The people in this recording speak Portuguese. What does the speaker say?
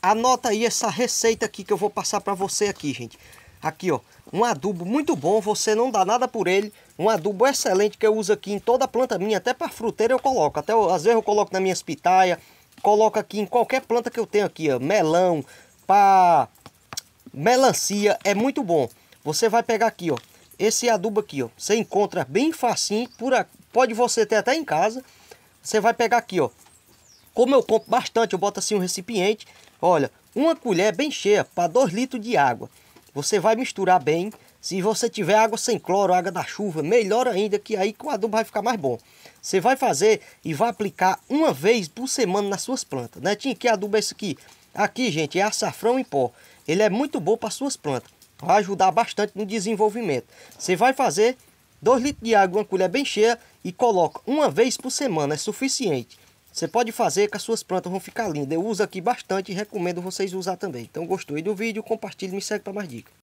Anota aí essa receita aqui que eu vou passar para você aqui, gente. Aqui, ó, um adubo muito bom, você não dá nada por ele. Um adubo excelente que eu uso aqui em toda a planta minha, até para fruteira eu coloco. Até às vezes eu coloco na minha pitaia, coloco aqui em qualquer planta que eu tenho aqui, ó, melão, para melancia, é muito bom. Você vai pegar aqui, ó, esse adubo aqui, ó, você encontra bem facinho, por pode você ter até em casa. Você vai pegar aqui, ó, como eu compro bastante, eu boto assim um recipiente. Olha, uma colher bem cheia para 2 litros de água. Você vai misturar bem. Se você tiver água sem cloro, água da chuva, melhor ainda, que aí o adubo vai ficar mais bom. Você vai fazer e vai aplicar uma vez por semana nas suas plantas. Né? Tinha que adubo é esse aqui. Aqui, gente, é açafrão em pó. Ele é muito bom para suas plantas. Vai ajudar bastante no desenvolvimento. Você vai fazer 2 litros de água, uma colher bem cheia e coloca uma vez por semana, é suficiente. Você pode fazer que as suas plantas vão ficar lindas. Eu uso aqui bastante e recomendo vocês usar também. Então gostou do vídeo, compartilhe e me segue para mais dicas.